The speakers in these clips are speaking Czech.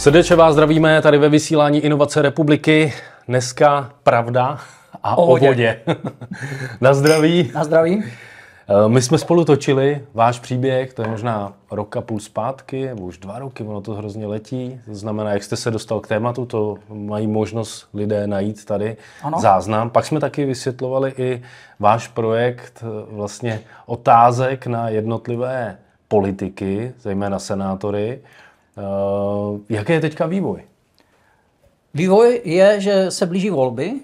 Srdeče vás zdravíme tady ve vysílání Inovace republiky. Dneska pravda a o vodě. vodě. Na zdraví. Na zdraví. Eh, my jsme spolu točili váš příběh, to je možná rok a půl zpátky, nebo už dva roky, ono to hrozně letí. To znamená, jak jste se dostal k tématu, to mají možnost lidé najít tady ano. záznam. Pak jsme taky vysvětlovali i váš projekt eh, vlastně otázek na jednotlivé politiky, zejména senátory. Eh, jaký je teďka vývoj? Vývoj je, že se blíží volby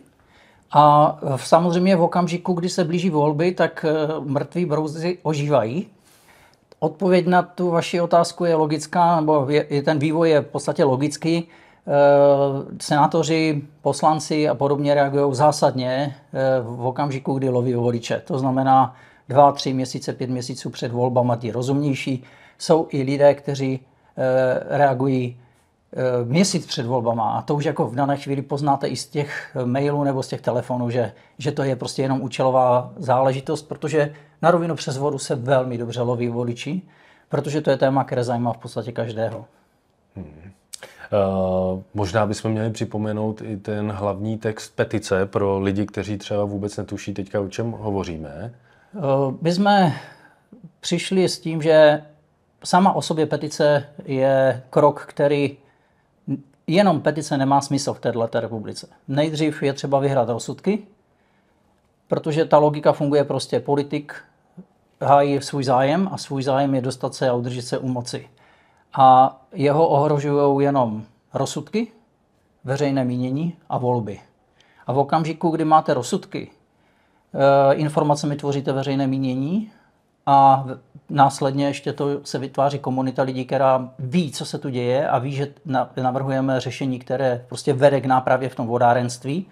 a samozřejmě v okamžiku, kdy se blíží volby, tak eh, mrtví brouzy ožívají. Odpověď na tu vaši otázku je logická, nebo je, je ten vývoj je v podstatě logický. Eh, senátoři, poslanci a podobně reagují zásadně v okamžiku, kdy loví voliče. To znamená dva, tři měsíce, pět měsíců před volbama ti rozumnější. Jsou i lidé, kteří Eh, reagují eh, měsíc před volbama a to už jako v dané chvíli poznáte i z těch mailů nebo z těch telefonů, že, že to je prostě jenom účelová záležitost, protože na rovinu přes vodu se velmi dobře loví voliči, protože to je téma, které zajímá v podstatě každého. Hmm. Uh, možná bychom měli připomenout i ten hlavní text petice pro lidi, kteří třeba vůbec netuší teďka, o čem hovoříme. Uh, my jsme přišli s tím, že sama o sobě petice je krok, který jenom petice nemá smysl v této republice. Nejdřív je třeba vyhrát rozsudky, protože ta logika funguje prostě politik, hájí svůj zájem a svůj zájem je dostat se a udržet se u moci. A jeho ohrožují jenom rozsudky, veřejné mínění a volby. A v okamžiku, kdy máte rozsudky, eh, informacemi tvoříte veřejné mínění a následně ještě to se vytváří komunita lidí, která ví, co se tu děje a ví, že navrhujeme řešení, které prostě vede k nápravě v tom vodárenství.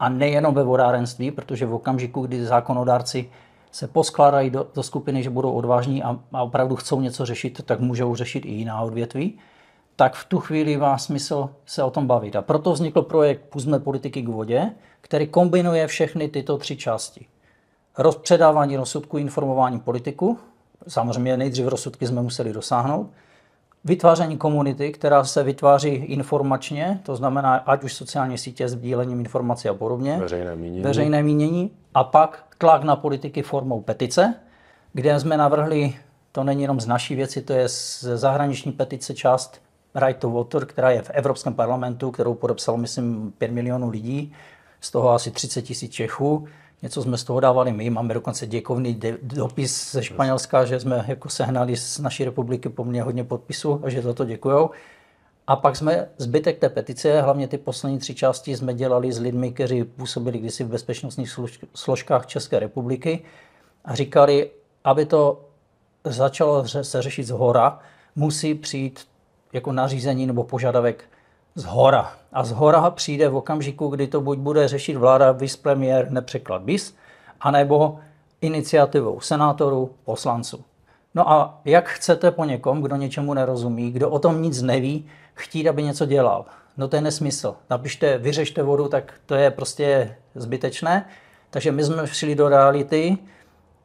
A nejenom ve vodárenství, protože v okamžiku, kdy zákonodárci se poskládají do, do skupiny, že budou odvážní a, a opravdu chcou něco řešit, tak můžou řešit i jiná odvětví, tak v tu chvíli má smysl se o tom bavit. A proto vznikl projekt Puzme politiky k vodě, který kombinuje všechny tyto tři části rozpředávání rozsudku informováním politiku, samozřejmě nejdřív rozsudky jsme museli dosáhnout, vytváření komunity, která se vytváří informačně, to znamená ať už sociální sítě, s sdílením informací a podobně, veřejné mínění. veřejné mínění a pak tlak na politiky formou petice, kde jsme navrhli, to není jenom z naší věci, to je z zahraniční petice část Right to Water, která je v Evropském parlamentu, kterou podepsalo, myslím, 5 milionů lidí, z toho asi 30 tisíc Čechů. Něco jsme z toho dávali my, máme dokonce děkovný de- dopis ze Španělska, že jsme jako sehnali z naší republiky poměrně hodně podpisů a že za to děkujou. A pak jsme zbytek té petice, hlavně ty poslední tři části, jsme dělali s lidmi, kteří působili kdysi v bezpečnostních složkách České republiky a říkali, aby to začalo se řešit z hora, musí přijít jako nařízení nebo požadavek z hora. A z hora přijde v okamžiku, kdy to buď bude řešit vláda vis premiér, nepřeklad bis, anebo iniciativou senátorů, poslanců. No a jak chcete po někom, kdo něčemu nerozumí, kdo o tom nic neví, chtít, aby něco dělal? No to je nesmysl. Napište, vyřešte vodu, tak to je prostě zbytečné. Takže my jsme přišli do reality.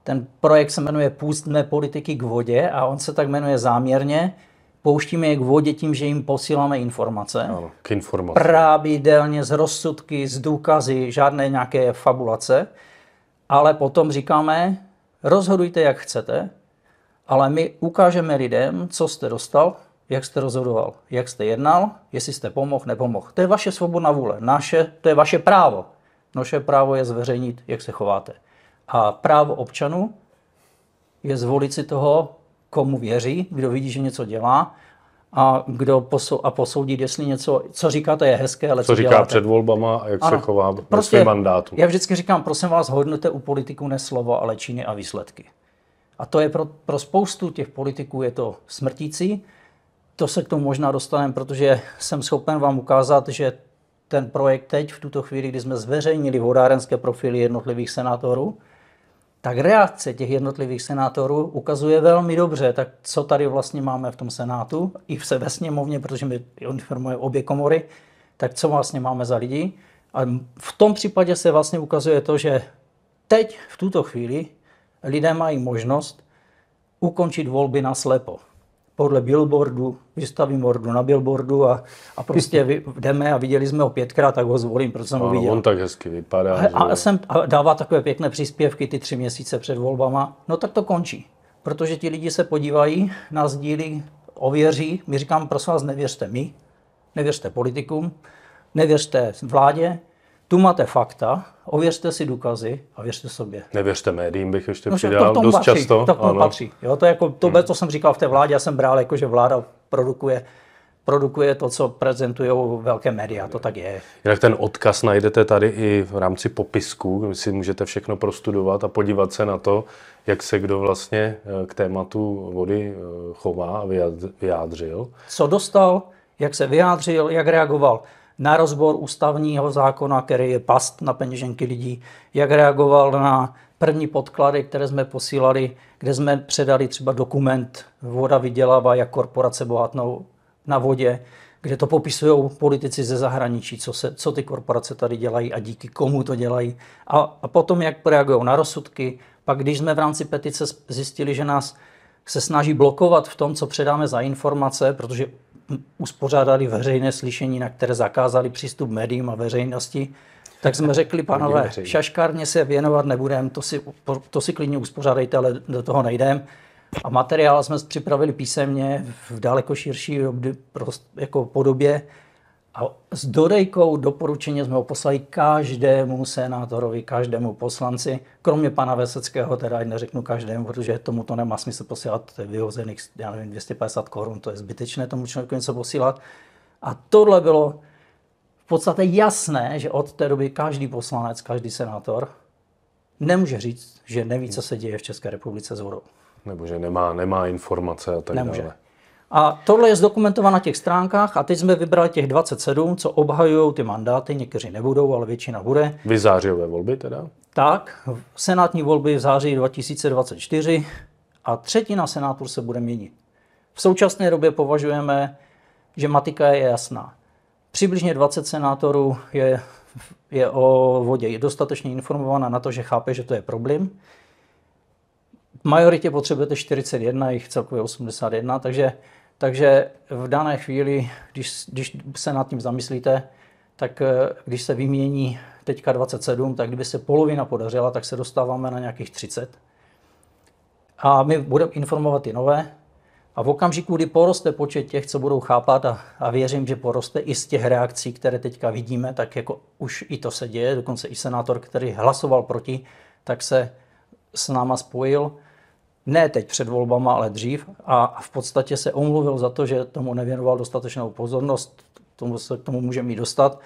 Ten projekt se jmenuje Půstné politiky k vodě a on se tak jmenuje záměrně, pouštíme je k vodě tím, že jim posíláme informace. Ano, k informace. Pravidelně z rozsudky, z důkazy, žádné nějaké fabulace. Ale potom říkáme, rozhodujte, jak chcete, ale my ukážeme lidem, co jste dostal, jak jste rozhodoval, jak jste jednal, jestli jste pomohl, nepomohl. To je vaše svobodná vůle, naše, to je vaše právo. Naše právo je zveřejnit, jak se chováte. A právo občanů je zvolit si toho komu věří, kdo vidí, že něco dělá a kdo posou, a posoudit, jestli něco, co říkáte, je hezké, ale co, co říká děláte. před volbama a jak ano, se chová prostě, svém mandátu. Já vždycky říkám, prosím vás, hodnete u politiků ne slovo, ale činy a výsledky. A to je pro, pro spoustu těch politiků je to smrtící. To se k tomu možná dostaneme, protože jsem schopen vám ukázat, že ten projekt teď, v tuto chvíli, kdy jsme zveřejnili vodárenské profily jednotlivých senátorů, tak reakce těch jednotlivých senátorů ukazuje velmi dobře, tak co tady vlastně máme v tom senátu, i se ve sněmovně, protože my informuje obě komory, tak co vlastně máme za lidi. A v tom případě se vlastně ukazuje to, že teď, v tuto chvíli, lidé mají možnost ukončit volby na slepo podle billboardu, vystavím ordu na billboardu a, a prostě jdeme a viděli jsme ho pětkrát, tak ho zvolím, protože jsem ho viděl. on tak hezky vypadá. A, a, jsem, a dává takové pěkné příspěvky ty tři měsíce před volbama, no tak to končí. Protože ti lidi se podívají na sdíly, ověří, my říkám, prosím vás, nevěřte mi, nevěřte politikům, nevěřte vládě, tu máte fakta, ověřte si důkazy a věřte sobě. Nevěřte médiím, bych ještě no, přidal to dost patří, často. To ano. patří. Jo, to, je jako, to, hmm. to jsem říkal v té vládě, já jsem bral, jako, že vláda produkuje produkuje to, co prezentují velké média, to tak je. Jinak ten odkaz najdete tady i v rámci popisku, si můžete všechno prostudovat a podívat se na to, jak se kdo vlastně eh, k tématu vody eh, chová a vyjádřil. Co dostal, jak se vyjádřil, jak reagoval na rozbor ústavního zákona, který je past na peněženky lidí, jak reagoval na první podklady, které jsme posílali, kde jsme předali třeba dokument Voda vydělává, jak korporace bohatnou na vodě, kde to popisují politici ze zahraničí, co, se, co ty korporace tady dělají a díky komu to dělají. A, a potom, jak reagují na rozsudky. Pak, když jsme v rámci petice zjistili, že nás se snaží blokovat v tom, co předáme za informace, protože uspořádali veřejné slyšení, na které zakázali přístup médiím a veřejnosti, tak jsme řekli, panové, šaškárně se věnovat nebudeme, to si, to si klidně uspořádejte, ale do toho nejdeme. A materiál jsme připravili písemně v daleko širší jako podobě a s Dodejkou doporučení jsme ho poslali každému senátorovi, každému poslanci, kromě pana Veseckého, teda neřeknu každému, protože tomu to nemá smysl posílat vyhozených, já nevím, 250 korun, to je zbytečné tomu člověku něco posílat. A tohle bylo v podstatě jasné, že od té doby každý poslanec, každý senátor nemůže říct, že neví, co se děje v České republice s vodou. Nebo že nemá, nemá informace a tak Nemůže. dále. A tohle je zdokumentováno na těch stránkách a teď jsme vybrali těch 27, co obhajují ty mandáty, někteří nebudou, ale většina bude. Vy zářijové volby teda? Tak, senátní volby v září 2024 a třetina senátů se bude měnit. V současné době považujeme, že matika je jasná. Přibližně 20 senátorů je, je o vodě, je dostatečně informována na to, že chápe, že to je problém. V majoritě potřebujete 41, jich celkově 81, takže takže v dané chvíli, když, když se nad tím zamyslíte, tak eh, když se vymění teďka 27, tak kdyby se polovina podařila, tak se dostáváme na nějakých 30. A my budeme informovat i nové. A v okamžiku, kdy poroste počet těch, co budou chápat, a, a věřím, že poroste i z těch reakcí, které teďka vidíme, tak jako už i to se děje, dokonce i senátor, který hlasoval proti, tak se s náma spojil ne teď před volbama, ale dřív a v podstatě se omluvil za to, že tomu nevěnoval dostatečnou pozornost, tomu se k tomu může mít dostat.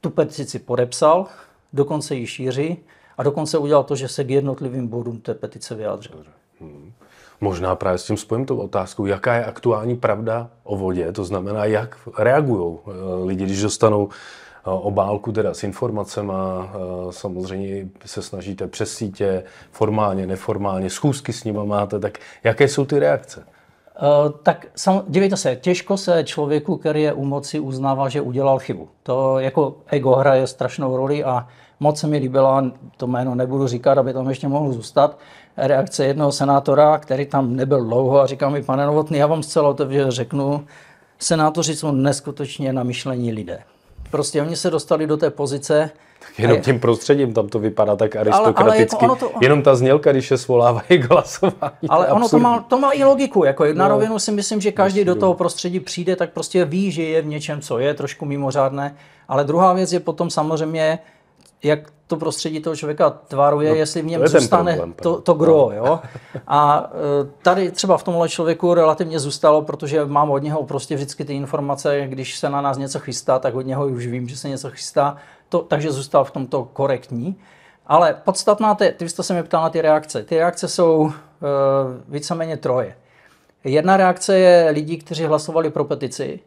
Tu petici podepsal, dokonce ji šíří a dokonce udělal to, že se k jednotlivým bodům té petice vyjádřil. Hmm. Možná právě s tím spojím tou otázkou, jaká je aktuální pravda o vodě, to znamená, jak reagují eh, lidi, když dostanou Eh, obálku teda s informacema, eh, samozřejmě se snažíte přes sítě, formálně, neformálně, schůzky s nima máte, tak jaké jsou ty reakce? Eh, tak sam, dívejte se, těžko se člověku, který je u moci, uznává, že udělal chybu. To jako ego hraje strašnou roli a moc se mi líbila, to jméno nebudu říkat, aby tam ještě mohl zůstat, reakce jednoho senátora, který tam nebyl dlouho a říká mi, pane Novotný, já vám zcela otevřeně řeknu, senátoři jsou neskutečně namyšlení lidé. Prostě oni se dostali do té pozice, tak jenom je, tím prostředím tam to vypadá tak aristokraticky. Ale, ale jako to, jenom ta znělka, když se svolávají k hlasování. Ale to ono to má, to má i logiku. Jako na no, rovinu si myslím, že každý myslím. do toho prostředí přijde, tak prostě ví, že je v něčem, co je trošku mimořádné. Ale druhá věc je potom samozřejmě jak to prostředí toho člověka tvaruje, no, jestli v něm to zůstane problém, to, to gro. No. Jo? A e, tady třeba v tomhle člověku relativně zůstalo, protože mám od něho prostě vždycky ty informace, když se na nás něco chystá, tak od něho už vím, že se něco chystá, to, takže zůstal v tomto korektní. Ale podstatná, ty, ty jste se mě ptal na ty reakce. Ty reakce jsou uh, víceméně troje. Jedna reakce je lidí, kteří hlasovali pro petici,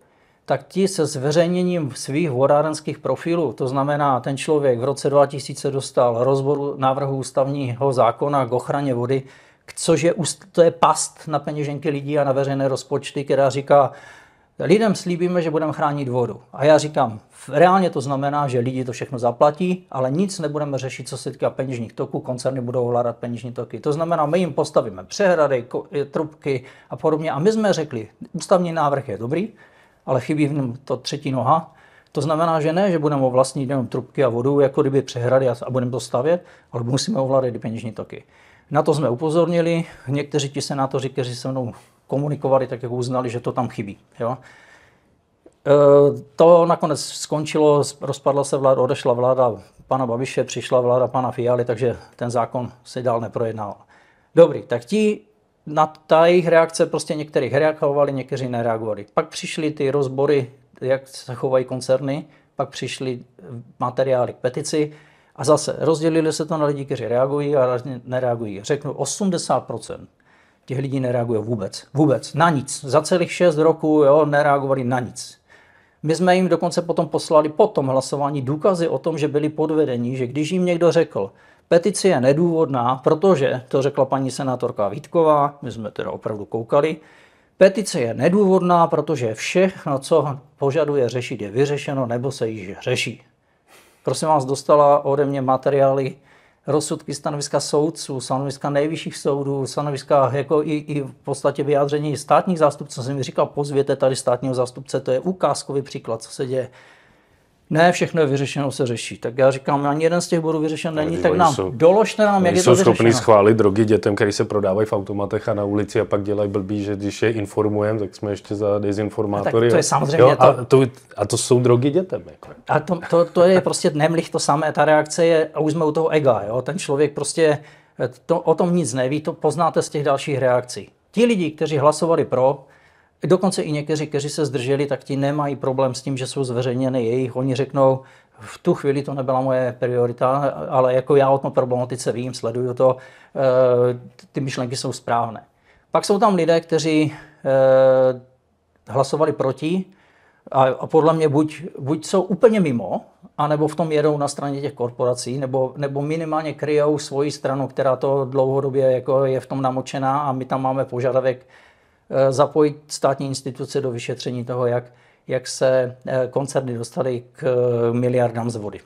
tak ti se zveřejněním svých vodárenských profilů, to znamená, ten člověk v roce 2000 dostal rozboru návrhu ústavního zákona k ochraně vody, což je, to je past na peněženky lidí a na veřejné rozpočty, která říká, lidem slíbíme, že budeme chránit vodu. A já říkám, reálně to znamená, že lidi to všechno zaplatí, ale nic nebudeme řešit, co se týká peněžních toků, koncerny budou hládat peněžní toky. To znamená, my jim postavíme přehrady, trubky a podobně. A my jsme řekli, ústavní návrh je dobrý, ale chybí v něm ta třetí noha. To znamená, že ne, že budeme vlastnit jenom trubky a vodu, jako kdyby přehrady a, a budeme to stavět, ale musíme ovládat i peněžní toky. Na to jsme upozornili, někteří ti senátoři, kteří se mnou komunikovali, tak jako uznali, že to tam chybí. Jo? E, to nakonec skončilo, rozpadla se vláda, odešla vláda pana Babiše, přišla vláda pana Fialy, takže ten zákon se dál neprojednal. Dobrý, tak ti na ta jejich reakce prostě některých reagovali, někteří nereagovali. Pak přišly ty rozbory, jak se chovají koncerny, pak přišly materiály k petici a zase rozdělili se to na lidi, kteří reagují a nereagují. Řeknu 80% těch lidí nereaguje vůbec. Vůbec. Na nic. Za celých 6 roků jo, nereagovali na nic. My jsme jim dokonce potom poslali po tom hlasování důkazy o tom, že byli podvedení, že když jim někdo řekl, Petice je nedůvodná, protože, to řekla paní senátorka Vítková, my jsme teda opravdu koukali, petice je nedůvodná, protože všechno, co požaduje řešit, je vyřešeno nebo se již řeší. Prosím vás, dostala ode mě materiály, rozsudky stanoviska soudců, stanoviska nejvyšších soudů, stanoviska jako i, i v podstatě vyjádření státních zástupců. Jsem mi říkal, pozvěte tady státního zástupce, to je ukázkový příklad, co se děje ne, všechno je vyřešeno, se řeší. Tak já říkám, ani jeden z těch bodů vyřešen není, tak nám jsou, doložte nám, jak je to jsou schopni schválit drogy dětem, které se prodávají v automatech a na ulici a pak dělají blbý, že když je informujeme, tak jsme ještě za dezinformátory. A tak to je samozřejmě jo, a, to, a to jsou drogy dětem. Jako. A to, to, to je prostě nemlich to samé, ta reakce je, a už jsme u toho ega, jo? ten člověk prostě eh, to, o tom nic neví, to poznáte z těch dalších reakcí. Ti lidi, kteří hlasovali pro, Dokonce i někteří, kteří se zdrželi, tak ti nemají problém s tím, že jsou zveřejněny jejich. Oni řeknou, v tu chvíli to nebyla moje priorita, ale jako já o tom problematice vím, sleduju to, eh, ty myšlenky jsou správné. Pak jsou tam lidé, kteří eh, hlasovali proti a podle mě buď, buď jsou úplně mimo, anebo v tom jedou na straně těch korporací, nebo, nebo minimálně kryjou svoji stranu, která to dlouhodobě jako je v tom namočená a my tam máme požadavek Eh, zapojit státní instituce do vyšetření toho, jak, jak se eh, koncerny dostaly k eh, miliardám z vody.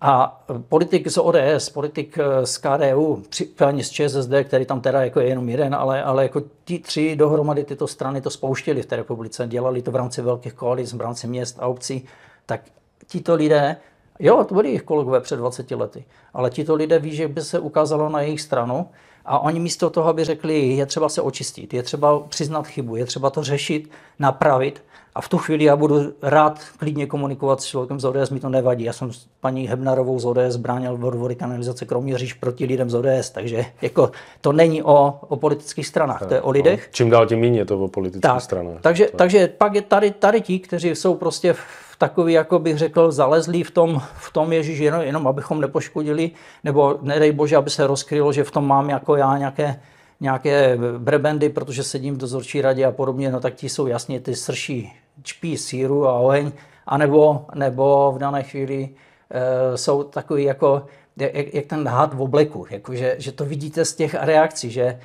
A politik z ODS, politik z KDU, případně z ČSSD, který tam teda jako je jenom jeden, ale, ale jako ti tři dohromady tyto strany to spouštěli v té republice, dělali to v rámci velkých koalic, v rámci měst a obcí, tak tito lidé, jo, to byli jejich kolegové před 20 lety, ale tito lidé ví, že by se ukázalo na jejich stranu, a oni místo toho by řekli, je třeba se očistit, je třeba přiznat chybu, je třeba to řešit, napravit. A v tu chvíli já budu rád klidně komunikovat s člověkem z ODS, mi to nevadí. Já jsem s paní Hebnarovou z ODS bránil v odvory kanalizace Kroměříž proti lidem z ODS, takže jako to není o, o politických stranách, tak, to je o no. lidech. Čím dál tím méně je to o politických tak, stranách. Takže, tak. takže pak je tady, tady ti, kteří jsou prostě takový, jako bych řekl, zalezlý v tom, v tom Ježíš, jenom, jenom abychom nepoškodili, nebo nedej bože, aby se rozkrylo, že v tom mám jako já nějaké, nějaké brebendy, protože sedím v dozorčí radě a podobně, no tak ti jsou jasně ty srší čpí síru a oheň, anebo nebo v dané chvíli e, jsou takový jako, jak, jak ten had v obleku, jako že, že to vidíte z těch reakcí, že e,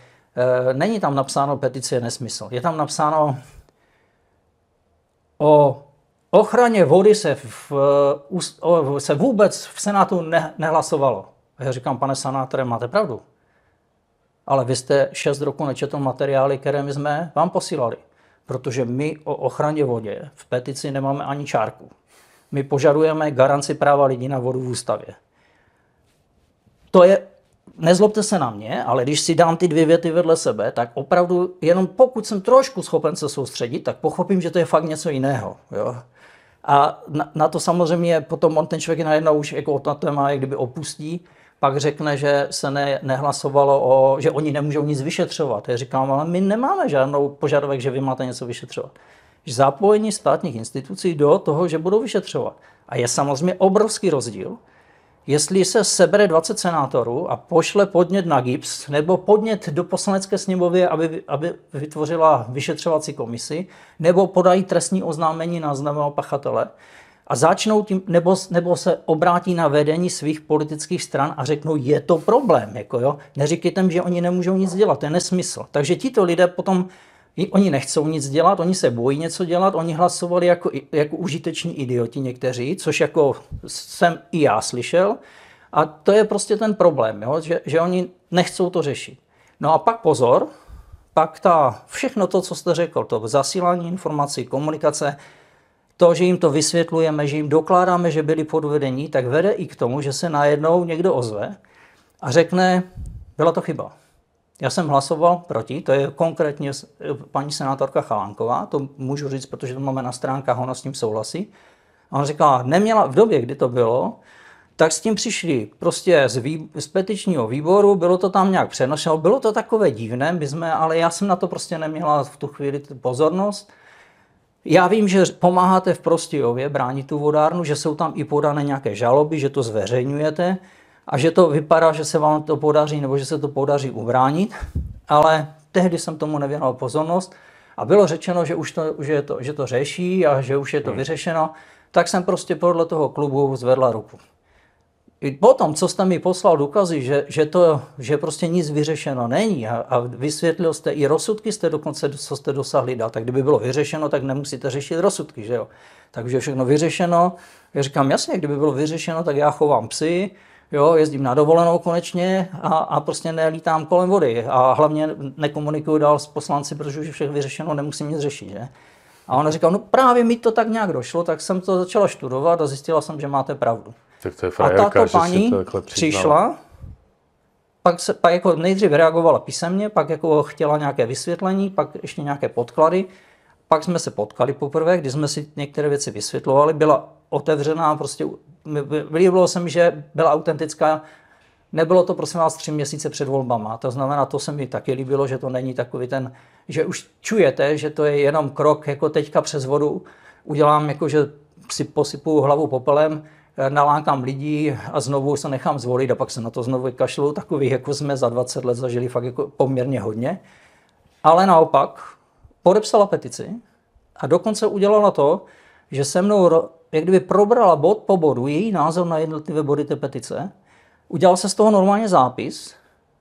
není tam napsáno petice je nesmysl, je tam napsáno o ochraně vody se, v, se vůbec v Senátu ne, nehlasovalo. A já říkám, pane senátore, máte pravdu. Ale vy jste šest roku nečetl materiály, které my jsme vám posílali. Protože my o ochraně vodě v petici nemáme ani čárku. My požadujeme garanci práva lidí na vodu v ústavě. To je, nezlobte se na mě, ale když si dám ty dvě věty vedle sebe, tak opravdu jenom pokud jsem trošku schopen se soustředit, tak pochopím, že to je fakt něco jiného. Jo? A na, na to samozřejmě potom on ten člověk najednou už jako na téma jak kdyby opustí, pak řekne, že se ne, nehlasovalo o, že oni nemůžou nic vyšetřovat. Já říkám, ale my nemáme žádnou požadavek, že vy máte něco vyšetřovat. Zapojení státních institucí do toho, že budou vyšetřovat. A je samozřejmě obrovský rozdíl, jestli se sebere 20 senátorů a pošle podnět na GIPS nebo podnět do poslanecké sněmovy, aby, aby vytvořila vyšetřovací komisi, nebo podají trestní oznámení na známého pachatele a začnou tím, nebo, nebo se obrátí na vedení svých politických stran a řeknou, je to problém, jako jo, neříkejte jim, že oni nemůžou nic dělat, to je nesmysl. Takže tito lidé potom oni nechcou nic dělat, oni se bojí něco dělat, oni hlasovali jako, jako užiteční idioti někteří, což jako jsem i já slyšel. A to je prostě ten problém, jo? Že, že oni nechcou to řešit. No a pak pozor, pak ta, všechno to, co jste řekl, to zasílání informací, komunikace, to, že jim to vysvětlujeme, že jim dokládáme, že byli podvedení, tak vede i k tomu, že se najednou někdo ozve a řekne, byla to chyba. Já jsem hlasoval proti, to je konkrétně paní senátorka Chalánková, to můžu říct, protože to máme na stránkách, ona s tím souhlasí. A ona říkala, neměla, v době, kdy to bylo, tak s tím přišli prostě z, vý, z petičního výboru, bylo to tam nějak přenošeno, bylo to takové divné, my jsme, ale já jsem na to prostě neměla v tu chvíli pozornost. Já vím, že pomáháte v Prostějově bránit tu vodárnu, že jsou tam i podané nějaké žaloby, že to zveřejňujete, a že to vypadá, že se vám to podaří nebo že se to podaří ubránit, ale tehdy jsem tomu nevěnoval pozornost a bylo řečeno, že už to, že to, že to řeší a že už je to hmm. vyřešeno, tak jsem prostě podle toho klubu zvedla ruku. I potom, co jste mi poslal důkazy, že, že, to, že prostě nic vyřešeno není a, a vysvětlil jste i rozsudky, jste dokonce, co jste dosáhli dál, tak kdyby bylo vyřešeno, tak nemusíte řešit rozsudky, že jo? Takže všechno vyřešeno. Já říkám, jasně, kdyby bylo vyřešeno, tak já chovám psy, Jo, jezdím na dovolenou konečně a, a prostě nelítám kolem vody. A hlavně nekomunikuju dál s poslanci, protože už je všechno vyřešeno, nemusím nic řešit. Že? A on říkal, no právě mi to tak nějak došlo, tak jsem to začala studovat a zjistila jsem, že máte pravdu. Tak to je frajerka, a tato paní to přišla, pak, se, pak jako nejdřív reagovala písemně, pak jako chtěla nějaké vysvětlení, pak ještě nějaké podklady. Pak jsme se potkali poprvé, kdy jsme si některé věci vysvětlovali, byla otevřená, prostě vylíbilo se mi, že byla autentická, Nebylo to, prosím vás, tři měsíce před volbama. To znamená, to se mi taky líbilo, že to není takový ten, že už čujete, že to je jenom krok, jako teďka přes vodu. Udělám jako, že si posypu hlavu popelem, eh, nalákám lidí a znovu se nechám zvolit a pak se na to znovu kašlu. Takových, jako jsme za 20 let zažili fakt jako poměrně hodně. Ale naopak, podepsala petici a dokonce udělala to, že se mnou jak kdyby probrala bod po bodu její názor na jednotlivé body té petice, udělal se z toho normálně zápis,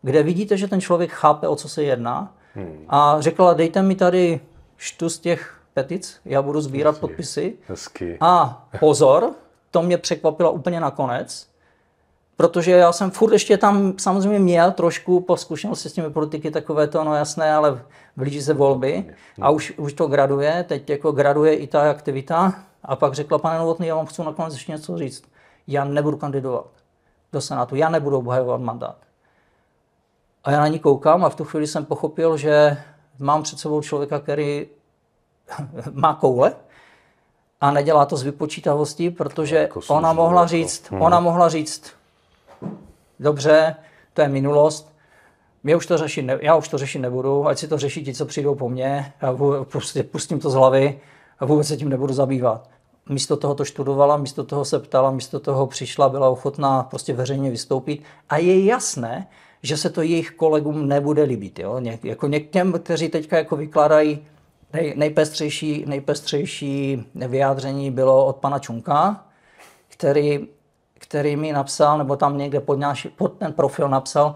kde vidíte, že ten člověk chápe, o co se jedná hmm. a řekla, dejte mi tady štu z těch petic, já budu sbírat Hezky. podpisy. Hezky. A pozor, to mě překvapilo úplně nakonec, protože já jsem furt ještě tam samozřejmě měl trošku po zkušenosti s těmi politiky takové to, no jasné, ale blíží se volby a už, už to graduje, teď jako graduje i ta aktivita a pak řekla, pane Novotný, já vám chci nakonec ještě něco říct. Já nebudu kandidovat do Senátu, já nebudu obhajovat mandát. A já na ní koukám a v tu chvíli jsem pochopil, že mám před sebou člověka, který má koule, a nedělá to z vypočítavosti, protože jako ona mohla jako. říct, hmm. ona mohla říct, dobře, to je minulost, já už to řešit, ne, já už to řešit nebudu, ať si to řeší ti, co přijdou po mně, já prostě pustím to z hlavy a vůbec se tím nebudu zabývat. Místo toho to študovala, místo toho se ptala, místo toho přišla, byla ochotná prostě veřejně vystoupit a je jasné, že se to jejich kolegům nebude líbit. Jo? Ně, jako některým, kteří teďka jako vykládají nej, nejpestřejší, nejpestřejší vyjádření bylo od pana Čunka, který který mi napsal, nebo tam někde pod, nějaký, pod ten profil napsal,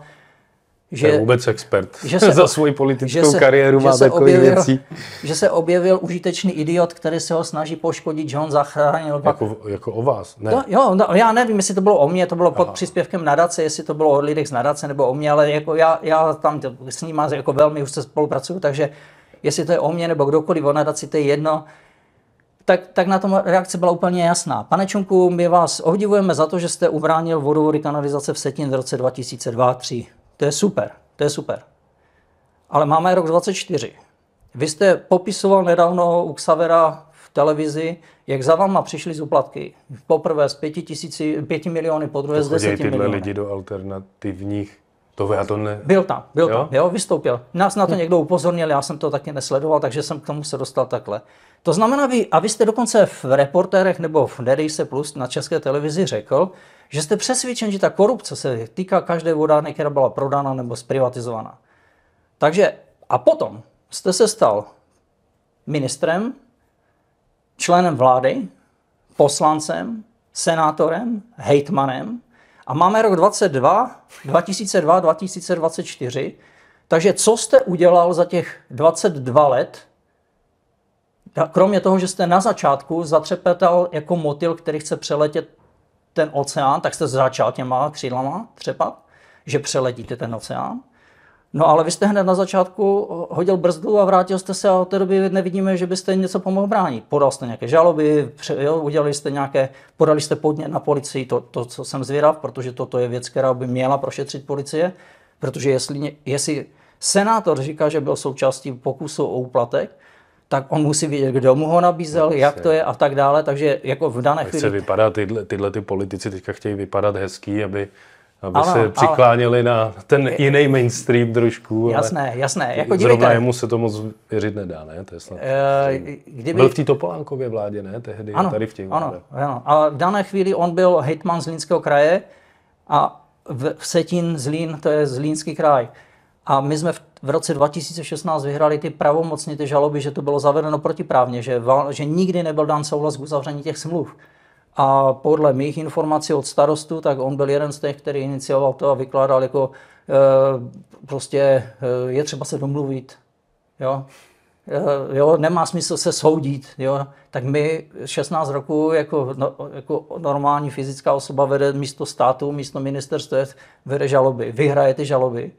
že je vůbec expert že se, za svoji politickou že se, kariéru má takových věcí. Že se objevil užitečný idiot, který se ho snaží poškodit, že on zachránil. Jako, jako o vás? Ne. To, jo, no, já nevím, jestli to bylo o mě, to bylo Aha. pod příspěvkem nadace, jestli to bylo o lidech z nadace nebo o mě, ale jako já, já tam s ním jako velmi už se spolupracuju, takže jestli to je o mě nebo kdokoliv o nadaci, to je jedno tak, tak na tom reakce byla úplně jasná. Pane Čunku, my vás obdivujeme za to, že jste ubránil vodovody kanalizace v Setin v roce 2002-2003. To je super, to je super. Ale máme rok 24. Vy jste popisoval nedávno u Xavera v televizi, jak za váma přišly z uplatky. Poprvé z 5, tisíci, 5 miliony, podruhé z 10 miliony. lidi do alternativních to já to ne... Byl tam, byl jo? tam, jo, vystoupil. Nás na to hm. někdo upozornil, já jsem to taky nesledoval, takže jsem k tomu se dostal takhle. To znamená, vy, a vy jste dokonce v reportérech nebo v Nedej se plus na české televizi řekl, že jste přesvědčen, že ta korupce se týká každé vodárny, která byla prodána nebo zprivatizovaná. Takže a potom jste se stal ministrem, členem vlády, poslancem, senátorem, hejtmanem, a máme rok 22, 2002, 2024. Takže co jste udělal za těch 22 let, kromě toho, že jste na začátku zatřepetal jako motyl, který chce přeletět ten oceán, tak jste začal těma křídlama třepat, že přeletíte ten oceán. No ale vy jste hned na začátku hodil brzdu a vrátil jste se a od té doby nevidíme, že byste něco pomohl bránit. Podal jste nějaké žaloby, jo, udělali jste nějaké, podali jste podnět na policii, to, to co jsem zvědav, protože toto je věc, která by měla prošetřit policie, protože jestli, jestli senátor říká, že byl součástí pokusu o úplatek, tak on musí vědět, kdo mu ho nabízel, no, jak to je a tak dále. Takže jako v dané chvíli... Chce vypadat, tyhle, tyhle ty politici teďka chtějí vypadat hezký, aby aby ano, se přikláněli ale... na ten jiný mainstream trošku. Jasné, ale jasné. Jako zrovna jemu se to moc věřit nedá, ne? To je snad, uh, kdyby... Byl v té Topolánkově vládě, ne? Tehdy, ano, tady v těch ano, ano, ale v dané chvíli on byl hejtman Zlínského kraje a v Vsetín, Zlín, to je Zlínský kraj. A my jsme v, v roce 2016 vyhrali ty pravomocně ty žaloby, že to bylo zavedeno protiprávně, že, že nikdy nebyl dán souhlas k uzavření těch smluv. A podle mých informací od starostů, tak on byl jeden z těch, který inicioval to a vykládal jako e, prostě e, je třeba se domluvit. Jo? E, jo, nemá smysl se soudit, jo. Tak my 16 roků jako, no, jako normální fyzická osoba vede místo státu, místo ministerstva vede žaloby, vyhraje ty žaloby.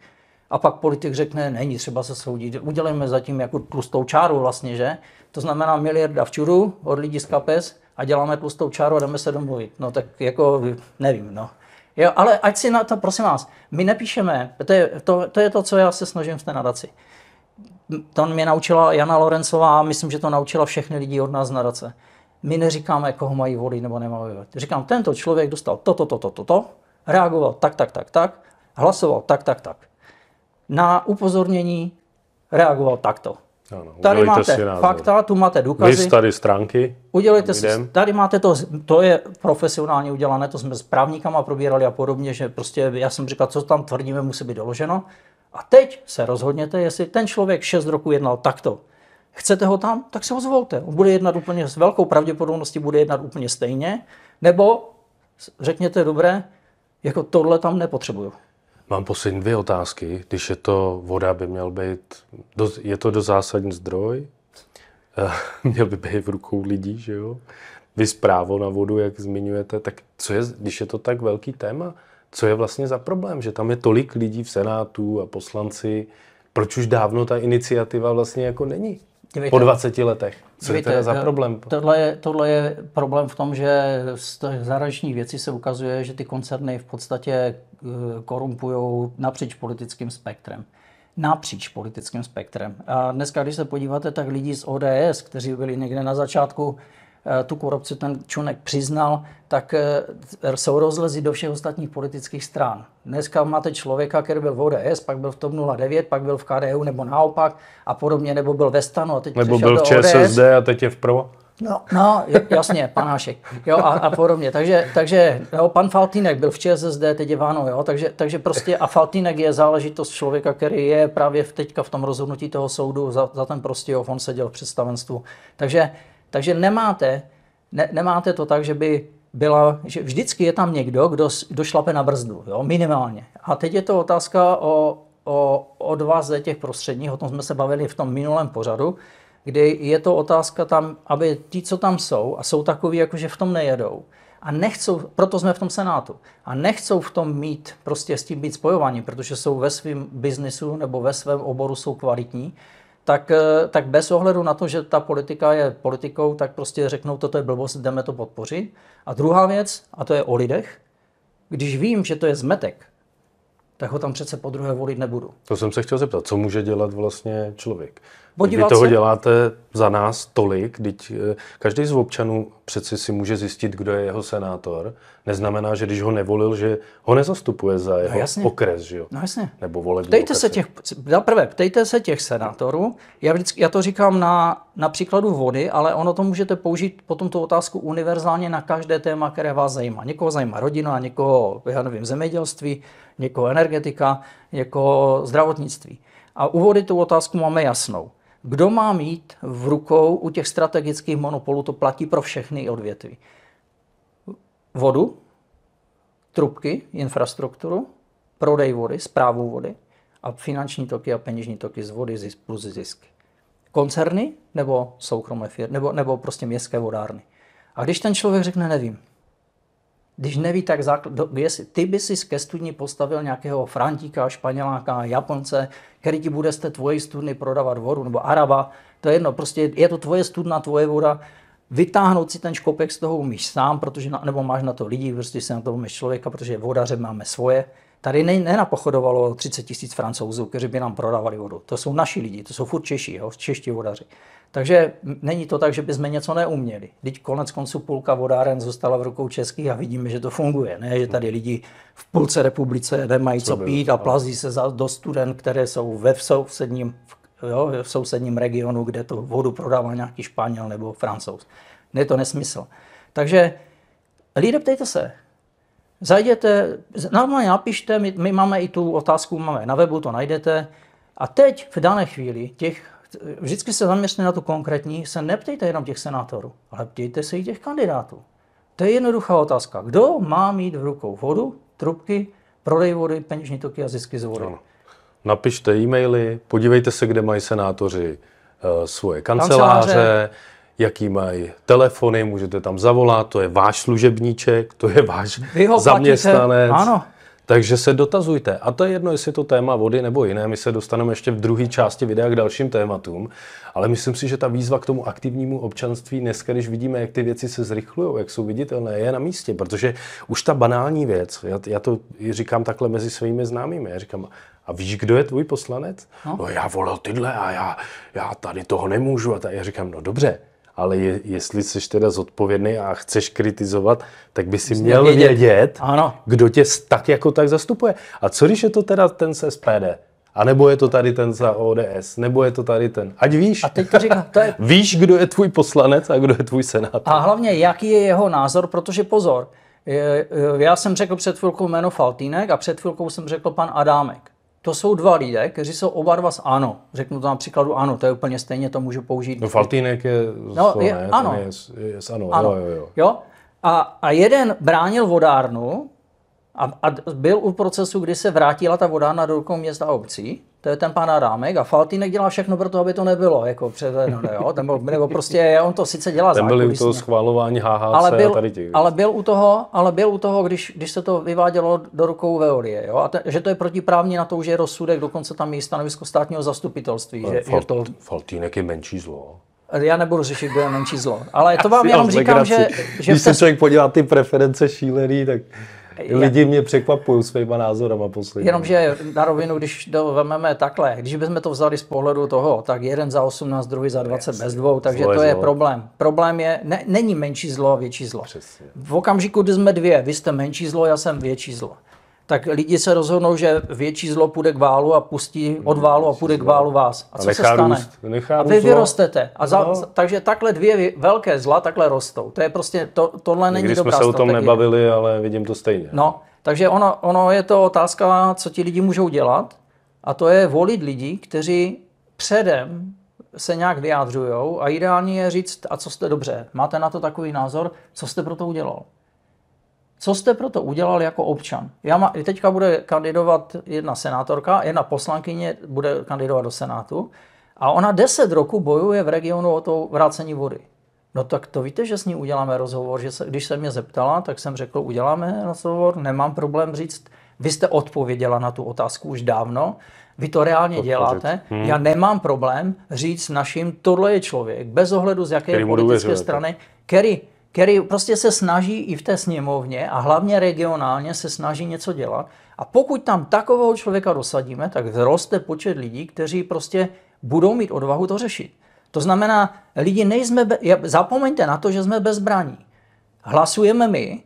A pak politik řekne, není třeba se soudit, udělejme zatím jako tlustou čáru vlastně, že? To znamená miliarda včuru od lidí z kapes, a děláme tlustou čáru a jdeme se domluvit. No tak jako nevím, no. Jo, ale ať si na to, prosím vás, my nepíšeme, to je to, to, je to co já se snažím v té nadaci. To mě naučila Jana Lorencová, myslím, že to naučila všechny lidi od nás z nadace. My neříkáme, koho mají volit nebo nemají volit. Říkám, tento člověk dostal to, to, to, to, to, to, reagoval tak, tak, tak, tak, hlasoval tak, tak, tak. Na upozornění reagoval takto. Ano, tady máte si fakta, tu máte důkazy. Vy tady stránky. Udělejte si, tady máte to, to je profesionálně udělané, to jsme s právníkama probírali a podobně, že prostě já jsem říkal, co tam tvrdíme, musí být doloženo. A teď se rozhodněte, jestli ten člověk 6 roku jednal takto. Chcete ho tam, tak se ho zvolte. On bude jednat úplně s velkou pravděpodobností, bude jednat úplně stejně. Nebo řekněte, dobré, jako tohle tam nepotřebuju. Mám poslední dvě otázky. Když je to voda, by měl být, je to do zásadní zdroj, měl by být v rukou lidí, že jo? Vy zprávo na vodu, jak zmiňujete, tak co je, když je to tak velký téma, co je vlastně za problém, že tam je tolik lidí v Senátu a poslanci, proč už dávno ta iniciativa vlastně jako není? Dívejte, po 20 letech. Co dívejte, je to za eh, problém? Tohle je, tohle je problém v tom, že z těch zahraničních věcí se ukazuje, že ty koncerny v podstatě eh, korumpují napříč politickým spektrem napříč politickým spektrem. A dneska, když se podíváte, tak lidi z ODS, kteří byli někde na začátku Eh, tu korupci ten Čunek přiznal, tak eh, jsou rozlezy do všech ostatních politických stran. Dneska máte člověka, který byl v ODS, pak byl v TOP 09, pak byl v KDU nebo naopak a podobně, nebo byl ve stanu a teď Nebo byl v ČSSD a teď je v pro. No, no, jasně, panášek, jo, a, a podobně. Takže, takže jo, pan Faltínek byl v ČSSD, teď je Váno, jo, takže, takže prostě a Faltínek je záležitost člověka, který je právě v teďka v tom rozhodnutí toho soudu za, za ten prostě on seděl v představenstvu. Takže takže nemáte, ne, nemáte to tak, že by byla, že vždycky je tam někdo, kdo, kdo šlape na brzdu, jo, minimálně. A teď je to otázka o, o, odvaze těch prostředních, o tom jsme se bavili v tom minulém pořadu, kdy je to otázka tam, aby ti, co tam jsou a jsou takoví, jakože v tom nejedou, a nechcou, proto jsme v tom Senátu, a nechcou v tom mít, prostě s tím být spojovaní, protože jsou ve svém biznisu nebo ve svém oboru jsou kvalitní, tak, eh, tak bez ohledu na to, že ta politika je politikou, tak prostě řeknou, toto je blbost, jdeme to podpořit. A druhá věc, a to je o lidech, když vím, že to je zmetek, tak ho tam přece po druhé volit nebudu. To jsem se chtěl zeptat, co může dělat vlastně člověk? Podívat Vy toho se... děláte za nás tolik, když eh, každý z občanů přeci si může zjistit, kdo je jeho senátor. Neznamená, že když ho nevolil, že ho nezastupuje za no jeho no jasně. okres, že jo? No jasně. Nebo volit ptejte okresy. se těch, za prvé, ptejte se těch senátorů. Já, vždycky, já to říkám na, na příkladu vody, ale ono to můžete použít potom tu otázku univerzálně na každé téma, které vás zajímá. Někoho zajímá rodina, někoho, já nevím, zemědělství, někoho jako energetika, jako zdravotnictví. A úvody tu otázku máme jasnou. Kdo má mít v rukou u těch strategických monopolů, to platí pro všechny odvětví. Vodu, trubky, infrastrukturu, prodej vody, zprávu vody a finanční toky a peněžní toky z vody zisk plus zisk. Koncerny nebo soukromé firmy, nebo, nebo prostě městské vodárny. A když ten člověk řekne, nevím, když neví, tak základ, jestli ty by si ke studni postavil nějakého Frantíka, Španěláka, Japonce, který ti bude z té tvoje studny prodávat vodu, nebo Araba, to je jedno, prostě je to tvoje studna, tvoje voda, vytáhnout si ten škopek z toho umíš sám, protože na, nebo máš na to lidi, prostě se na to umíš člověka, protože vodaře máme svoje, Tady ne, nenapochodovalo 30 tisíc francouzů, kteří by nám prodávali vodu. To jsou naši lidi, to jsou furt Češi, jo, čeští vodaři. Takže není to tak, že bychom něco neuměli. Teď konec konců půlka vodáren zůstala v rukou českých a vidíme, že to funguje. Ne, že tady lidi v půlce republice nemají co, co pít a no. plazí se za, do student, které jsou ve v sousedním, jo, v sousedním regionu, kde to vodu prodává nějaký Španěl nebo Francouz. Ne, to nesmysl. Takže lidé, ptejte se, zajděte, normálně napište, my, my máme i tu otázku, máme na webu, to najdete. A teď, v dané chvíli, těch, vždycky se zaměřte na tu konkrétní, se neptejte jenom těch senátorů, ale ptejte se i těch kandidátů. To je jednoduchá otázka. Kdo má mít v rukou vodu, trubky, prodej vody, peněžní toky a zisky z vody? Ano. Napište e-maily, podívejte se, kde mají senátoři eh, svoje kanceláře, kanceláře jaký mají telefony, můžete tam zavolat, to je váš služebníček, to je váš zaměstnanec. Platíte. Ano. Takže se dotazujte. A to je jedno, jestli je to téma vody nebo jiné. My se dostaneme ještě v druhé části videa k dalším tématům. Ale myslím si, že ta výzva k tomu aktivnímu občanství dneska, když vidíme, jak ty věci se zrychlují, jak jsou viditelné, je na místě. Protože už ta banální věc, já, já to říkám takhle mezi svými známými, já říkám, a víš, kdo je tvůj poslanec? No, no já volal tyhle a já, já tady toho nemůžu. A tady. já říkám, no dobře, ale je, jestli jsi teda zodpovědný a chceš kritizovat, tak by si měl vědět, vědět ano. kdo tě tak jako tak zastupuje. A co když je to teda ten z SPD? A nebo je to tady ten za ODS, nebo je to tady ten. Ať víš. A teď to říkám, to je... víš, kdo je tvůj poslanec a kdo je tvůj senátor. A hlavně, jaký je jeho názor, protože pozor, já jsem řekl před chvilkou jméno Faltínek a před chvilkou jsem řekl pan Adámek to jsou dva lidé, kteří jsou oba dva z ANO. Řeknu to na příkladu ANO, to je úplně stejně, to můžu použít. No Faltýnek je, no, z no, je, ne, ano. je, je z ANO. ano. Jo, jo, jo. jo? A, a jeden bránil vodárnu a, a byl u procesu, kdy se vrátila ta vodárna do rukou města a obcí to je ten pan Adámek a Faltýnek dělá všechno pro to, aby to nebylo, jako předvedeno, jo? Nebo, nebo prostě on to sice dělá Ten byl u toho schvalování HHC ale byl, a tady těch. Ale byl u toho, ale byl u toho když, když se to vyvádělo do rukou Veolie, jo? A te, že to je protiprávní na to, že je rozsudek, dokonce tam je stanovisko státního zastupitelství. Že, Falt, že to... Faltýnek je menší zlo. Já nebudu řešit, kdo je menší zlo. Ale to vám jenom říkám, že, že... Když se člověk podívá ty preference šílený, tak Lidi mě překvapují svýma názorama poslední. Jenomže na rovinu, když to vememe takhle, když bychom to vzali z pohledu toho, tak jeden za 18, druhý za 20 Jasně. bez dvou, takže zlo to je zlo. problém. Problém je, ne, není menší zlo a větší zlo. Přesně. V okamžiku, kdy jsme dvě, vy jste menší zlo, já jsem větší zlo tak lidi se rozhodnou, že větší zlo půjde k válu a pustí od válu a půjde k válu vás. A co a se stane? Růst, a vy vyrostete. A za, no. Takže takhle dvě velké zla takhle rostou. To je prostě, to, tohle není Když dobrá jsme se o tom strategie. nebavili, ale vidím to stejně. No, takže ono, ono je to otázka, co ti lidi můžou dělat. A to je volit lidi, kteří předem se nějak vyjádřují a ideálně je říct, a co jste dobře, máte na to takový názor, co jste pro to udělal. Co jste proto udělal jako občan? Já má, teďka bude kandidovat jedna senátorka, jedna poslankyně bude kandidovat do Senátu a ona 10 roku bojuje v regionu o to vrácení vody. No tak to víte, že s ní uděláme rozhovor, že se, když se mě zeptala, tak jsem řekl, uděláme rozhovor, nemám problém říct, vy jste odpověděla na tu otázku už dávno, vy to reálně Odpověd. děláte, hmm. já nemám problém říct našim, tohle je člověk, bez ohledu z jaké který politické strany, který který prostě se snaží i v té sněmovně a hlavně regionálně se snaží něco dělat. A pokud tam takového člověka dosadíme, tak vzroste počet lidí, kteří prostě budou mít odvahu to řešit. To znamená, lidi nejsme, be- zapomeňte na to, že jsme bezbraní. Hlasujeme my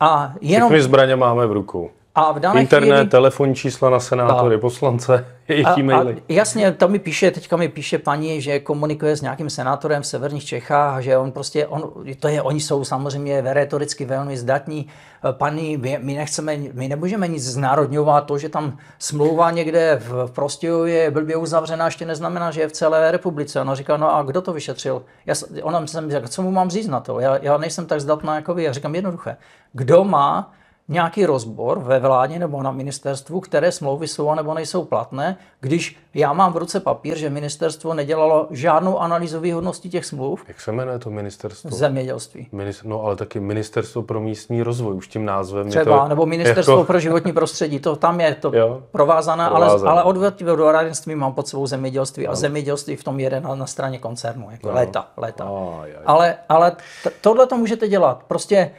a jenom... Všechny zbraně máme v rukou. A v dané Internet, chvíli... telefonní čísla na senátory, a, poslance, jejich a, e-maily. A jasně, tam mi píše, teďka mi píše paní, že komunikuje s nějakým senátorem v severních Čechách, že on prostě, on, to je, oni jsou samozřejmě veretoricky velmi zdatní. E, paní, my, my nechceme, my nemůžeme nic znárodňovat, to, že tam smlouva někde v Prostějově je blbě uzavřená, ještě neznamená, že je v celé republice. Ona říká, no a kdo to vyšetřil? Já, ona jsem říká, co mu mám říct na to? Já, já nejsem tak zdatná jako vy. Já říkám, jednoduché, kdo má nějaký rozbor ve vládě nebo na ministerstvu, které smlouvy jsou nebo nejsou platné, když já mám v ruce papír, že ministerstvo nedělalo žádnou analýzu výhodnosti těch smluv. Jak se jmenuje to ministerstvo? Zemědělství. Minister, no ale taky ministerstvo pro místní rozvoj, už tím názvem. Třeba, to, nebo jako ministerstvo jako... pro životní prostředí, to tam je to jo, provázané, provázané. ale, ale odvětví vodárenství mám pod svou zemědělství a a zemědělství v tom jede na, na straně koncernu, jako no. léta, léta. Aj, Ale, ale t- tohle to můžete dělat, prostě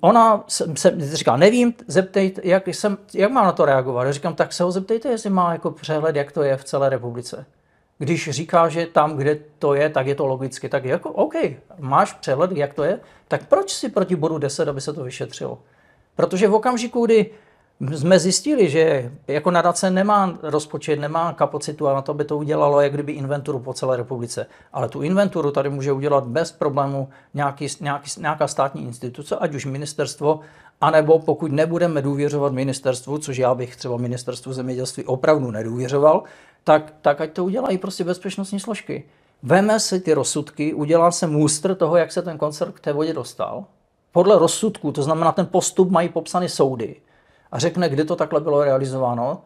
ona se, se říká, nevím, zeptejte, jak, jsem, jak má na to reagovat. Já říkám, tak se ho zeptejte, jestli má jako přehled, jak to je v celé republice. Když říká, že tam, kde to je, tak je to logicky, tak jako OK, máš přehled, jak to je, tak proč si proti bodu 10, aby se to vyšetřilo? Protože v okamžiku, kdy jsme zjistili, že jako nadace nemá rozpočet, nemá kapacitu a na to, by to udělalo, jak kdyby inventuru po celé republice. Ale tu inventuru tady může udělat bez problému nějaký, nějaký, nějaká státní instituce, ať už ministerstvo, anebo pokud nebudeme důvěřovat ministerstvu, což já bych třeba ministerstvu zemědělství opravdu nedůvěřoval, tak, tak ať to udělají prostě bezpečnostní složky. Veme si ty rozsudky, udělá se můstr toho, jak se ten koncert k té vodě dostal. Podle rozsudku, to znamená, ten postup mají popsany soudy a řekne, kde to takhle bylo realizováno.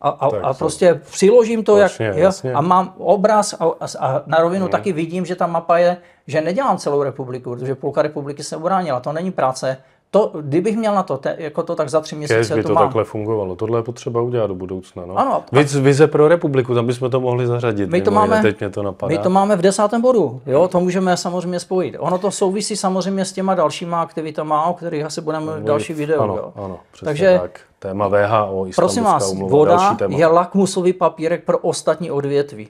A, a, a prostě přiložím to vlastně, jak, vlastně. a mám obraz a, a na rovinu hmm. taky vidím, že ta mapa je, že nedělám celou republiku, protože půlka republiky se ubránila. To není práce to, kdybych měl na to, te, jako to, tak za tři měsíce Kež by to, to mám. takhle fungovalo. Tohle je potřeba udělat do budoucna. No. Ano. Víc vize pro republiku, tam bychom to mohli zařadit. My to, máme, teď mě to napadá. my to máme v desátém bodu, jo, to můžeme samozřejmě spojit. Ono to souvisí samozřejmě s těma dalšíma aktivitama, o kterých asi budeme no, další video. Ano, jo. ano přesně Takže, tak. Téma VHO, Prosím vás, umluva, voda je lakmusový papírek pro ostatní odvětví.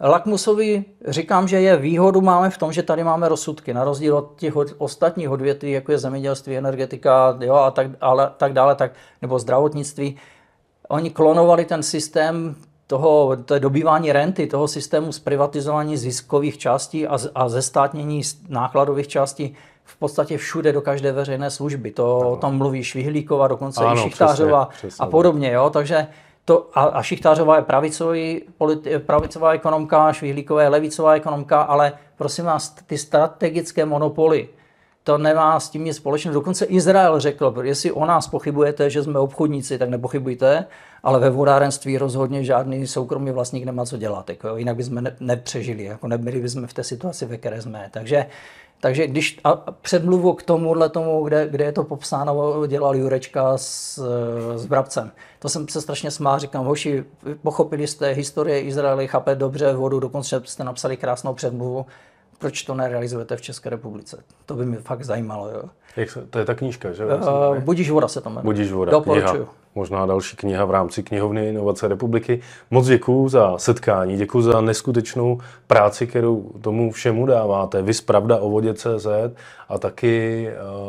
Lakmusový říkám, že je výhodu máme v tom, že tady máme rozsudky, na rozdíl od těch ostatních odvětví, jako je zemědělství, energetika jo, a tak, ale, tak dále, tak, nebo zdravotnictví. Oni klonovali ten systém toho, to dobývání renty, toho systému zprivatizování ziskových částí a, a zestátnění nákladových částí v podstatě všude do každé veřejné služby. To O tam no. mluví Švihlíková, dokonce ano, i Šichtářová přesně, přesně, a podobně. Jo? Takže to, a, a Šichtářová je pravicový, politi, pravicová ekonomka, Švihlíková je levicová ekonomka, ale prosím vás, ty strategické monopoly, to nemá s tím nic společného. Dokonce Izrael řekl, jestli o nás pochybujete, že jsme obchodníci, tak nepochybujte, ale ve vodárenství rozhodně žádný soukromý vlastník nemá co dělat. Jako jo, jinak bychom ne, nepřežili, jako nebyli bychom v té situaci, ve které jsme. Takže takže když a předmluvu k tomuhle tomu, kde, kde je to popsáno, dělal Jurečka s, s Brabcem. To jsem se strašně smál, říkám, hoši, pochopili jste historie Izraeli, chápe dobře vodu, dokonce jste napsali krásnou předmluvu, proč to nerealizujete v České republice? To by mě fakt zajímalo. Jo. Jak se, to je ta knížka, že? Uh, eh, Budíš voda se to jmenuje. Budíš voda. Doporučuju. Kniha možná další kniha v rámci knihovny Inovace republiky. Moc děkuji za setkání, děkuji za neskutečnou práci, kterou tomu všemu dáváte. Vy pravda o vodě CZ a taky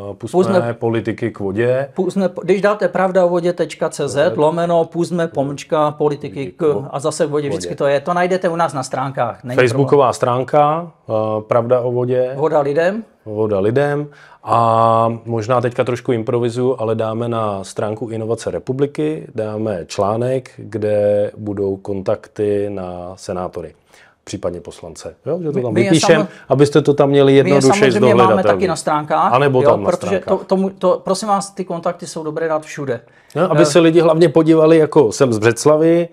uh, pusme, pusme politiky k vodě. Pusme, když dáte pravda o vodě.cz, lomeno, pusme pomlčka politiky k, a zase k vodě, vždycky to je. To najdete u nás na stránkách. Facebooková problém. stránka, Eh, pravda o vodě. Voda lidem. Voda lidem. A možná teďka trošku improvizuju, ale dáme na stránku Inovace republiky, dáme článek, kde budou kontakty na senátory případně poslance. Jo, že to tam vypíšem, sam... abyste to tam měli jednoduše je samozřejmě máme taky na stránkách. A nebo jo, tam na protože stránkách. To, to, prosím vás, ty kontakty jsou dobré dát všude. No, aby uh, se lidi hlavně podívali, jako jsem z Břeclavy,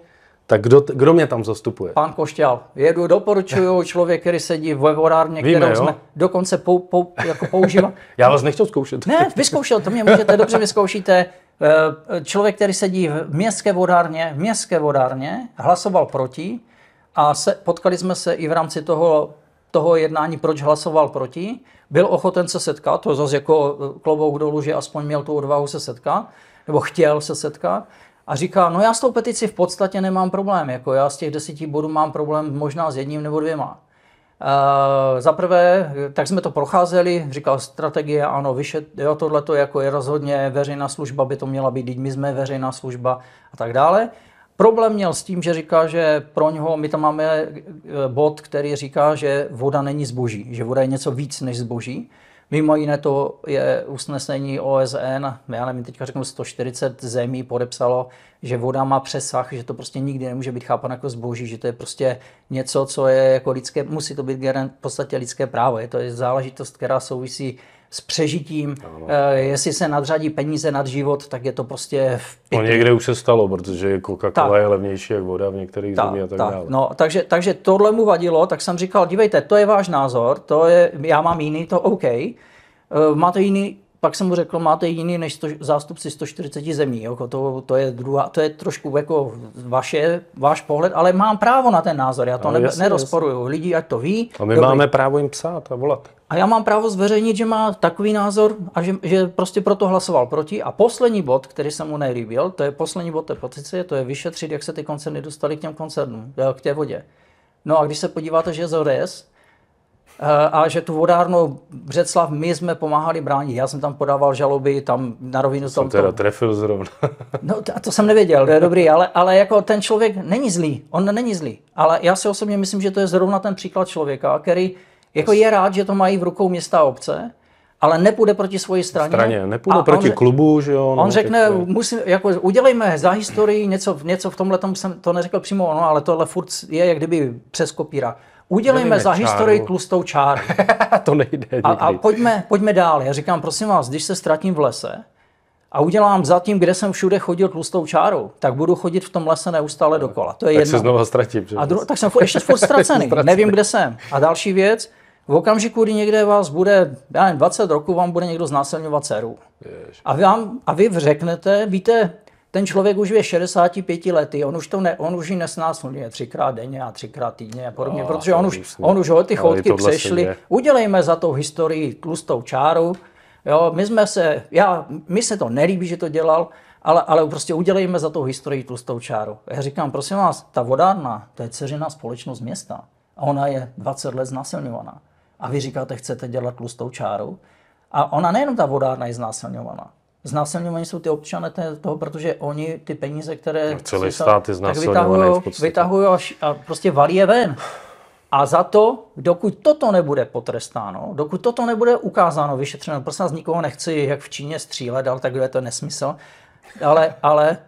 tak kdo, kdo mě tam zastupuje? Pan Košťal. Jedu, doporučuju člověk, který sedí ve vorárně, Víme, kterou jo? jsme dokonce pou, pou, jako používali. Já vás nechtěl zkoušet. Ne, vyzkoušel, to mě můžete, dobře vyzkoušíte. Eh, člověk, který sedí v městské vodárně, v městské vodárně, hlasoval proti a se, potkali jsme se i v rámci toho, toho jednání, proč hlasoval proti. Byl ochoten se setkat, to zase jako eh, klobouk dolů, že aspoň měl tu odvahu se setkat, nebo chtěl se setkat a říká, no já s tou petici v podstatě nemám problém, jako já z těch deseti bodů mám problém možná s jedním nebo dvěma. Uh, Za prvé, tak jsme to procházeli, říkal strategie, ano, vyšet, jo, tohle to jako je rozhodně veřejná služba, by to měla být, my jsme veřejná služba a tak dále. Problém měl s tím, že říká, že pro něho, my tam máme eh, bod, který říká, že voda není zboží, že voda je něco víc než zboží. Mimo jiné to je usnesení OSN, já nevím, teďka řeknu 140 zemí podepsalo, že voda má přesah, že to prostě nikdy nemůže být chápáno jako zboží, že to je prostě něco, co je jako lidské, musí to být v podstatě lidské právo. Je to je záležitost, která souvisí s přežitím. Ano. Eh, jestli se nadřadí peníze nad život, tak je to prostě v pitu. No někde už se stalo, protože Coca-Cola je levnější jak voda v některých tak, zemích a tak, tak dále. No, takže, takže tohle mu vadilo, tak jsem říkal, dívejte, to je váš názor, to je, já mám jiný, to OK. Eh, máte jiný, pak jsem mu řekl, máte jiný než sto, zástupci 140 zemí. jo? Jako to, to, je druhá, to je trošku jako vaše, váš pohled, ale mám právo na ten názor, já to no, ne, jasný, nerozporuju. Jasný. Lidi, ať to ví. A my dobrý. máme právo jim psát a volat. A já mám právo zveřejnit, že má takový názor a že, že prostě proto hlasoval proti. A poslední bod, který se mu nejlíbil, to je poslední bod té petice, to je vyšetřit, jak se ty koncerny dostaly k těm koncernům, k té vodě. No a když se podíváte, že je z ODS, Eh, a že tu vodárnu Břeclav my jsme pomáhali bránit. Já jsem tam podával žaloby, tam na rovinu jsem tam teda to... trefil zrovna. no a to jsem nevěděl, to je dobrý, ale, ale jako ten člověk není zlý, on není zlý. Ale já si osobně myslím, že to je zrovna ten příklad člověka, který jako je rád, že to mají v rukou města a obce, ale nepůjde proti svoji straně. straně. Nepůjde proti on, klubu, že jo? On no, řekne, těch... musím, jako, udělejme za historii něco, něco v tomhle, tomu jsem to neřekl přímo No, ale tohle furt je jak kdyby přes kopíra. Udělejme za čáru. historii tlustou čáru. to nejde A, a pojďme, pojďme dál. Já říkám, prosím vás, když se ztratím v lese a udělám zatím, kde jsem všude chodil tlustou čáru, tak budu chodit v tom lese neustále dokola. To je tak jedno. se znovu ztratím. Že? A dru- tak jsem furt, ještě furt ztracený. Nevím, kde jsem. A další věc, v okamžiku, kdy někde vás bude, já nevím, 20 roku, vám bude někdo znásilňovat dceru. A vy, vám, a vy řeknete, víte, ten člověk už je 65 lety, on už to ne, on už ji nesnásilňuje třikrát denně a třikrát týdně a podobně, a, no, protože on už, on už ho ty chodky no, přešly. Udělejme za tou historii tlustou čáru. Jo, my jsme se, já, my se to nelíbí, že to dělal, ale, ale prostě udělejme za tou historii tlustou čáru. Já říkám, prosím vás, ta vodárna, to je dceřina společnost města a ona je 20 let znásilňovaná. A vy říkáte, chcete dělat tlustou čáru? A ona nejenom ta vodárna je znásilňovaná, znásilňovaní jsou ty občané toho, protože oni ty peníze, které... No, celý si, stát je tak vytahují, a, a prostě valí je ven. A za to, dokud toto nebude potrestáno, dokud toto nebude ukázáno, vyšetřeno, prostě nás nikoho nechci, jak v Číně střílet, ale tak je to nesmysl, ale, ale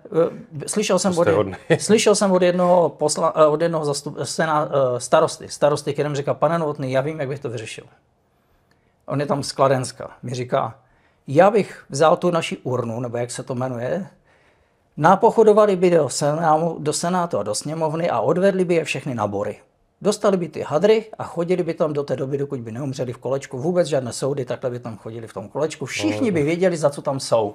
eh, slyšel, jsem od, slyšel jsem od jednoho, posla, eh, od jednoho zastup, sena, eh, starosty, starosty, kterým říká, pane Novotný, já vím, jak bych to vyřešil. On je tam z Kladenska. Mi říká, já bych vzal tu naši urnu, nebo jak se to jmenuje, nápochodovali by do, senátu, do Senátu a do sněmovny a odvedli by je všechny nabory. Dostali by ty hadry a chodili by tam do té doby, dokud by neumřeli v kolečku. Vůbec žádné soudy, takhle by tam chodili v tom kolečku. Všichni by věděli, za co tam jsou.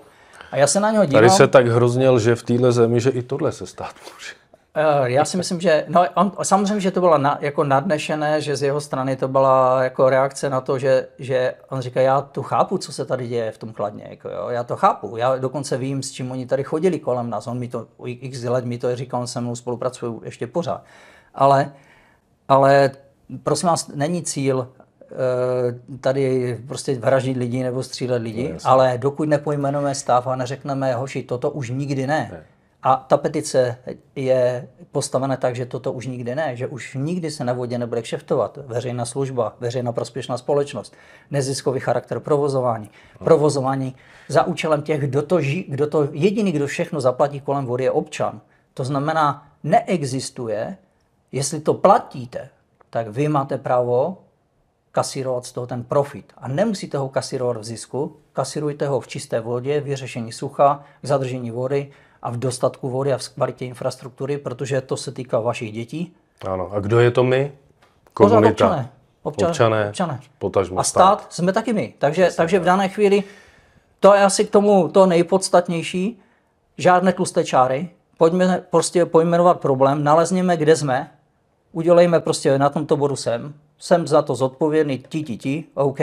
A já se na něho dívám. Tady se tak hroznil, že v téhle zemi, že i tohle se stát může. Eh, já si myslím, že no, on, samozřejmě, že to bylo na, jako nadnešené, že z jeho strany to byla jako reakce na to, že, že on říká, já tu chápu, co se tady děje v tom Kladně, jako jo, já to chápu, já dokonce vím, s čím oni tady chodili kolem nás, on mi to, x let mi to říkal, on se mnou spolupracuje ještě pořád, ale, ale prosím vás, není cíl eh, tady prostě vraždit lidi nebo střílet lidi, no, ale dokud nepojmenujeme stav a neřekneme, hoši, toto už nikdy ne, ne a ta petice je postavena tak, že toto už nikdy ne, že už nikdy se na vodě nebude kšeftovat. Veřejná služba, veřejná prospěšná společnost, neziskový charakter provozování, provozování za účelem těch, kdo to, ži, kdo to jediný, kdo všechno zaplatí kolem vody, je občan. To znamená, neexistuje, jestli to platíte, tak vy máte právo kasírovat z toho ten profit. A nemusíte ho kasírovat v zisku, kasírujte ho v čisté vodě, vyřešení sucha, zadržení vody, a v dostatku vody a v kvalitě infrastruktury, protože to se týká vašich dětí. Ano, a kdo je to my? Komunita. Pořád občané. Občané, občané, občané. a stát, stát jsme taky my. Takže, takže v dané chvíli to je asi k tomu to nejpodstatnější. Žádné tlusté čáry. Pojďme prostě pojmenovat problém, nalezněme, kde jsme, udělejme prostě na tomto bodu jsem. Jsem za to zodpovědný, ti, ti, ti, OK.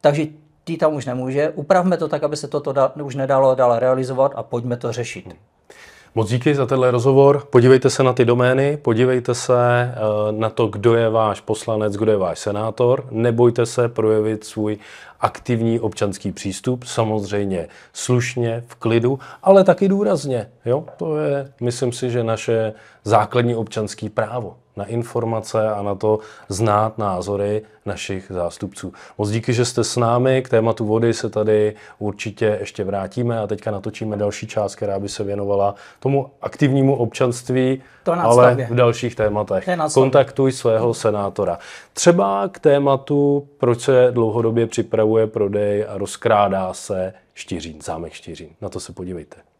Takže tý tam už nemůže, upravme to tak, aby se toto da, už nedalo dál realizovat a pojďme to řešit. Moc díky za tenhle rozhovor. Podívejte se na ty domény, podívejte se eh, na to, kdo je váš poslanec, kdo je váš senátor. Nebojte se projevit svůj aktivní občanský přístup, samozřejmě slušně, v klidu, ale taky důrazně. Jo? To je, myslím si, že naše základní občanský právo na informace a na to znát názory našich zástupců. Moc díky, že jste s námi. K tématu vody se tady určitě ještě vrátíme a teďka natočíme další část, která by se věnovala tomu aktivnímu občanství, to ale v dalších tématech. Kontaktuj svého senátora. Třeba k tématu, proč se dlouhodobě připravuje prodej a rozkrádá se Štířín, zámek Štířín. Na to se podívejte.